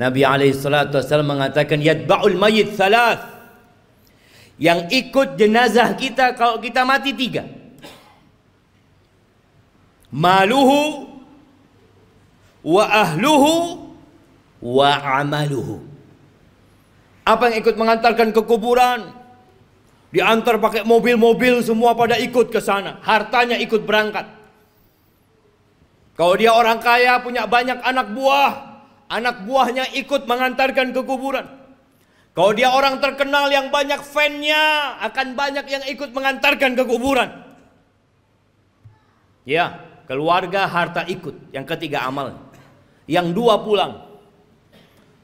Nabi alaihi wasallam mengatakan yatba'ul mayyit thalath. Yang ikut jenazah kita kalau kita mati tiga. Maluhu wa ahluhu wa amaluhu. Apa yang ikut mengantarkan ke kuburan? Diantar pakai mobil-mobil semua pada ikut ke sana. Hartanya ikut berangkat. Kalau dia orang kaya punya banyak anak buah, Anak buahnya ikut mengantarkan ke kuburan. Kalau dia orang terkenal yang banyak fannya, akan banyak yang ikut mengantarkan ke kuburan. Ya, keluarga, harta ikut. Yang ketiga amal. Yang dua pulang.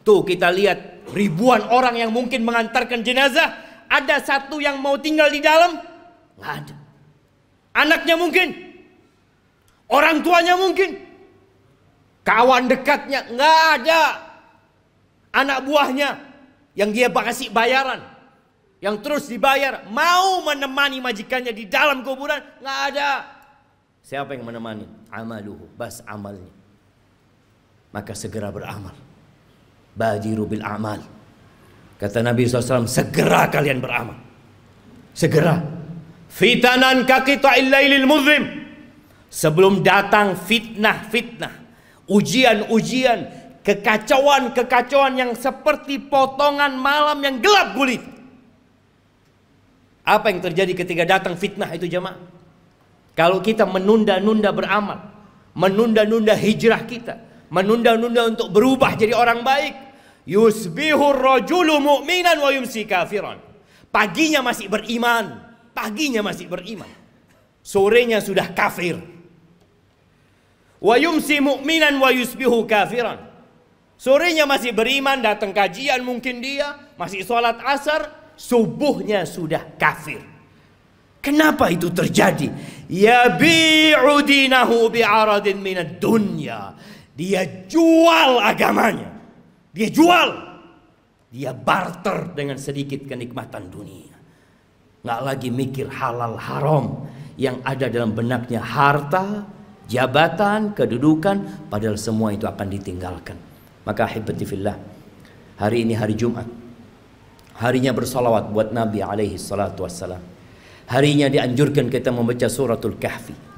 Tuh kita lihat ribuan orang yang mungkin mengantarkan jenazah. Ada satu yang mau tinggal di dalam? Nggak ada. Anaknya mungkin. Orang tuanya mungkin. Kawan dekatnya nggak ada. Anak buahnya yang dia kasih bayaran. Yang terus dibayar. Mau menemani majikannya di dalam kuburan. nggak ada. Siapa yang menemani? Amaluhu. Bas amalnya. Maka segera beramal. Badiru bil amal. Kata Nabi SAW, segera kalian beramal. Segera. Fitanan kaki ta'il muzlim. Sebelum datang fitnah-fitnah ujian-ujian, kekacauan-kekacauan yang seperti potongan malam yang gelap gulit. Apa yang terjadi ketika datang fitnah itu jemaah? Kalau kita menunda-nunda beramal, menunda-nunda hijrah kita, menunda-nunda untuk berubah jadi orang baik, yusbihur rajulu mu'minan wa yumsi kafiran. Paginya masih beriman, paginya masih beriman. Sorenya sudah kafir. Wa yumsi mu'minan wa yusbihu kafiran. Sorenya masih beriman, datang kajian mungkin dia, masih sholat asar, subuhnya sudah kafir. Kenapa itu terjadi? Ya bi'udinahu bi'aradin minad dunya. Dia jual agamanya. Dia jual. Dia barter dengan sedikit kenikmatan dunia. Nggak lagi mikir halal haram. Yang ada dalam benaknya harta, jabatan, kedudukan, padahal semua itu akan ditinggalkan. Maka hibatifillah, hari ini hari Jumat. Harinya bersolawat buat Nabi alaihi salatu wassalam. Harinya dianjurkan kita membaca suratul kahfi.